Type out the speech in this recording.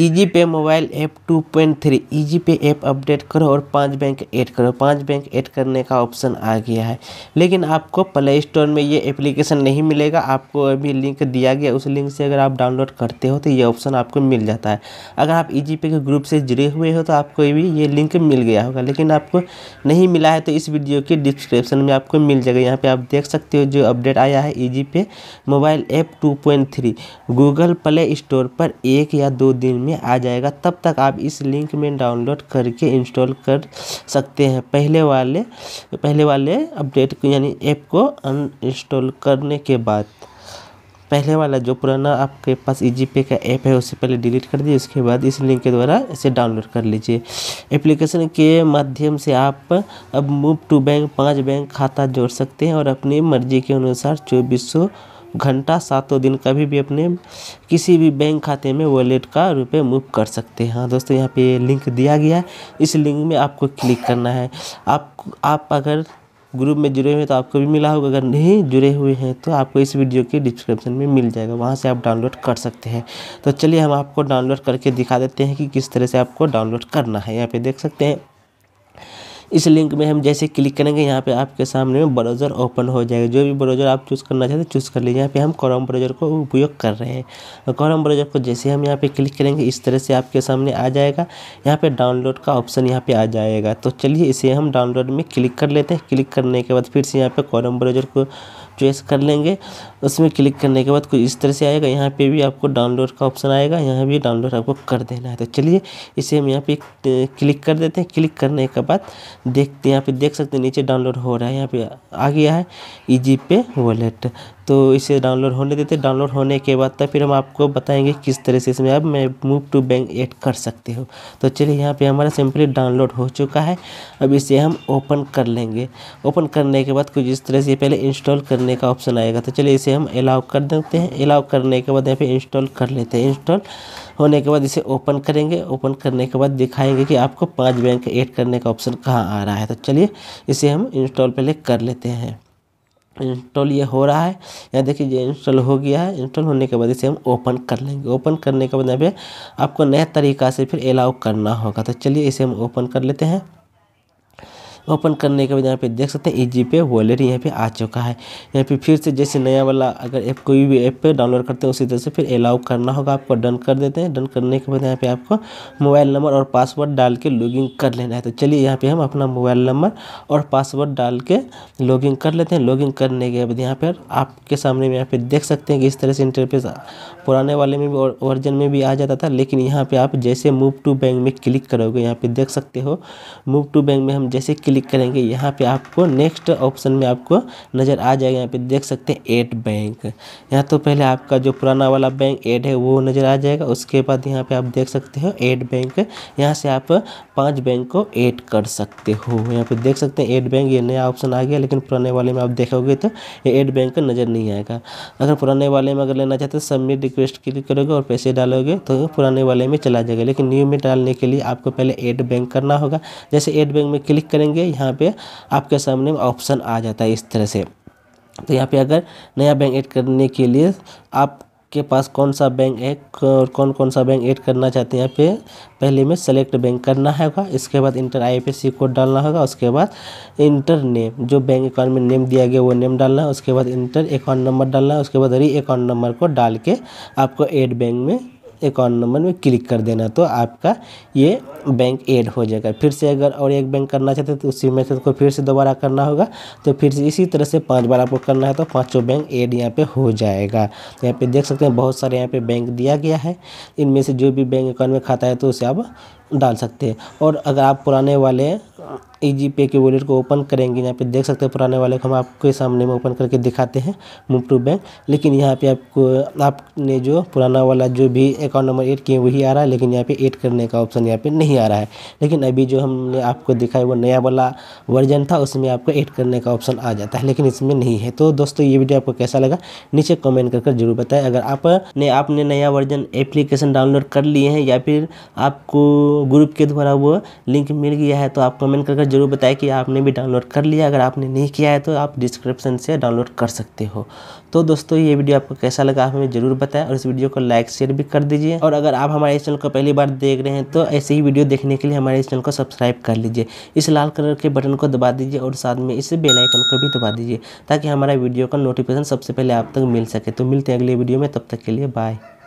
easy pay mobile app 2.3 easy pay app update करो और पांच बैंक ऐड करो पांच बैंक ऐड करने का ऑप्शन आ गया है लेकिन आपको प्ले स्टोर में ये एप्लीकेशन नहीं मिलेगा आपको अभी लिंक दिया गया उस लिंक से अगर आप डाउनलोड करते हो तो ये ऑप्शन आपको मिल जाता है अगर आप जी पे के ग्रुप से जुड़े हुए हो तो आपको भी ये लिंक मिल गया होगा लेकिन आपको नहीं मिला है तो इस वीडियो के डिस्क्रिप्शन में आपको मिल जाएगा यहाँ पर आप देख सकते हो जो अपडेट आया है G Pay mobile app three Google Play Store पर एक या दो दिन में आ जाएगा तब तक आप इस लिंक में डाउनलोड करके इंस्टॉल कर सकते हैं पहले वाले पहले वाले अपडेट यानी ऐप को अनइंस्टॉल करने के बाद पहले वाला जो पुराना आपके पास ई जी पे का ऐप है उसे पहले डिलीट कर दीजिए उसके बाद इस लिंक के द्वारा इसे डाउनलोड कर लीजिए एप्लीकेशन के माध्यम से आप अब मूव टू बैंक पाँच बैंक खाता जोड़ सकते हैं और अपनी मर्जी के अनुसार चौबीस घंटा सातों दिन कभी भी अपने किसी भी बैंक खाते में वॉलेट का रुपये मूव कर सकते हैं हाँ दोस्तों यहाँ पे लिंक दिया गया है इस लिंक में आपको क्लिक करना है आप आप अगर ग्रुप में जुड़े हुए हैं तो आपको भी मिला होगा अगर नहीं जुड़े हुए हैं तो आपको इस वीडियो के डिस्क्रिप्शन में मिल जाएगा वहाँ से आप डाउनलोड कर सकते हैं तो चलिए हम आपको डाउनलोड करके दिखा देते हैं कि किस तरह से आपको डाउनलोड करना है यहाँ पे देख सकते हैं इस लिंक में हम जैसे क्लिक करेंगे यहाँ पे आपके सामने में ब्राउज़र ओपन हो जाएगा जो भी ब्राउज़र आप चूज़ करना चाहते हैं चूज़ कर लीजिए यहाँ पे हम कॉरम ब्राउज़र को उपयोग कर रहे हैं कॉरम तो ब्राउज़र को जैसे हम यहाँ पे क्लिक करेंगे इस तरह से आपके सामने आ जाएगा यहाँ पे डाउनलोड का ऑप्शन यहाँ पे आ जाएगा तो चलिए इसे हम डाउनलोड में क्लिक कर लेते हैं क्लिक करने के बाद फिर से यहाँ पर कॉरम ब्राउज़र को ट्रेस कर लेंगे उसमें क्लिक करने के बाद कुछ इस तरह से आएगा यहाँ पे भी आपको डाउनलोड का ऑप्शन आएगा यहाँ भी डाउनलोड आपको कर देना है तो चलिए इसे हम यहाँ पे क्लिक कर देते हैं क्लिक करने के बाद देखते हैं यहाँ पे देख सकते हैं नीचे डाउनलोड हो रहा है यहाँ पे आ गया है ई जी पे वॉलेट तो इसे डाउनलोड होने देते डाउनलोड होने के बाद तो फिर हम आपको बताएंगे किस तरह से इसमें अब मैं मूव टू बैंक ऐड कर सकते हो तो चलिए यहाँ पे हमारा सिंपली डाउनलोड हो चुका है अब इसे हम ओपन कर लेंगे ओपन करने के बाद कुछ इस तरह से पहले इंस्टॉल करने करने का ऑप्शन आएगा तो चलिए इसे हम अलाउ कर देते हैं अलाउ करने के बाद यहाँ पे इंस्टॉल कर लेते हैं इंस्टॉल होने के बाद इसे ओपन करेंगे ओपन करने के बाद दिखाएंगे कि आपको पाँच बैंक ऐड करने का ऑप्शन कहाँ आ रहा है तो चलिए इसे हम इंस्टॉल पहले कर लेते हैं इंस्टॉल ये हो रहा है यहाँ देखिए ये इंस्टॉल हो गया है इंस्टॉल होने के बाद इसे हम ओपन कर लेंगे ओपन करने के बाद यहाँ पे आपको नया तरीका से फिर अलाउ करना होगा तो चलिए इसे हम ओपन कर लेते हैं ओपन करने के बाद यहाँ पे देख सकते हैं इजी पे वॉलेट यहाँ पे आ चुका है यहाँ पे फिर से जैसे नया वाला अगर ऐप कोई भी ऐप पे डाउनलोड करते हैं उसी तरह से फिर अलाउ करना होगा आपको डन कर देते हैं डन करने के बाद यहाँ पे आपको मोबाइल नंबर और पासवर्ड डाल के लॉगिन कर लेना है तो चलिए यहाँ पे हम अपना मोबाइल नंबर और पासवर्ड डाल के लॉगिन कर लेते हैं लॉगिंग करने के बाद यहाँ पर आपके सामने में यहाँ पे देख सकते हैं कि इस तरह से इंटरफेस पुराने वाले में भी और वर्जन में भी आ जाता था लेकिन यहाँ पर आप जैसे मूव टू बैंक में क्लिक करोगे यहाँ पर देख सकते हो मूव टू बैंक में हम जैसे क्लिक क्लिक करेंगे यहाँ पे आपको नेक्स्ट ऑप्शन में आपको नज़र आ जाएगा यहाँ पे देख सकते हैं एड बैंक यहाँ तो पहले आपका जो पुराना वाला बैंक एड है वो नज़र आ जाएगा उसके बाद यहाँ पे आप देख सकते हो एड बैंक यहाँ से आप पांच बैंक को एड कर सकते हो यहाँ पे देख सकते हैं एड बैंक ये नया ऑप्शन आ गया लेकिन पुराने वाले में आप देखोगे तो ये एड बैंक नज़र नहीं आएगा अगर पुराने वाले में अगर लेना चाहते तो सबमिट रिक्वेस्ट क्लिक करोगे और पैसे डालोगे तो पुराने वाले में चला जाएगा लेकिन न्यू में डालने के लिए आपको पहले एड बैंक करना होगा जैसे एड बैंक में क्लिक करेंगे करोगे यहाँ पे आपके सामने ऑप्शन आ जाता है इस तरह से तो यहाँ पे अगर नया बैंक ऐड करने के लिए आप के पास कौन सा बैंक है और कौन कौन सा बैंक ऐड करना चाहते हैं यहाँ पे पहले में सेलेक्ट बैंक करना होगा इसके बाद इंटर आईएफएससी कोड डालना होगा उसके बाद इंटर नेम जो बैंक अकाउंट में नेम दिया गया वो नेम डालना है उसके बाद इंटर अकाउंट नंबर डालना है उसके बाद री अकाउंट नंबर को डाल के आपको एड बैंक में अकाउंट नंबर में क्लिक कर देना तो आपका ये बैंक ऐड हो जाएगा फिर से अगर और एक बैंक करना चाहते तो उसी मेथड को फिर से दोबारा करना होगा तो फिर से इसी तरह से पांच बार आपको करना है तो पांचों बैंक ऐड यहाँ पे हो जाएगा तो यहाँ पे देख सकते हैं बहुत सारे यहाँ पे बैंक दिया गया है इनमें से जो भी बैंक अकाउंट में खाता है तो उसे आप डाल सकते हैं और अगर आप पुराने वाले ईजी पे के वॉलेट को ओपन करेंगे यहाँ पे देख सकते हैं पुराने वाले को हम आपके सामने में ओपन करके दिखाते हैं मूव टू बैंक लेकिन यहाँ पे आपको आपने जो पुराना वाला जो भी अकाउंट नंबर एड किए वही आ रहा है लेकिन यहाँ पे एड करने का ऑप्शन यहाँ पे नहीं आ रहा है लेकिन अभी जो हमने आपको दिखाया वो नया वाला वर्जन था उसमें आपको एड करने का ऑप्शन आ जाता है लेकिन इसमें नहीं है तो दोस्तों ये वीडियो आपको कैसा लगा नीचे कमेंट कर जरूर बताएं अगर आपने आपने नया वर्जन एप्लीकेशन डाउनलोड कर लिए हैं या फिर आपको ग्रुप के द्वारा वो लिंक मिल गया है तो आप कमेंट कर कमेंट जरूर बताएं कि आपने भी डाउनलोड कर लिया अगर आपने नहीं किया है तो आप डिस्क्रिप्शन से डाउनलोड कर सकते हो तो दोस्तों ये वीडियो आपको कैसा लगा आप हमें ज़रूर बताएं और इस वीडियो को लाइक शेयर भी कर दीजिए और अगर आप हमारे इस चैनल को पहली बार देख रहे हैं तो ऐसे ही वीडियो देखने के लिए हमारे इस चैनल को सब्सक्राइब कर लीजिए इस लाल कलर के बटन को दबा दीजिए और साथ में इस बेलाइकन को भी दबा दीजिए ताकि हमारा वीडियो का नोटिफिकेशन सबसे पहले आप तक मिल सके तो मिलते हैं अगले वीडियो में तब तक के लिए बाय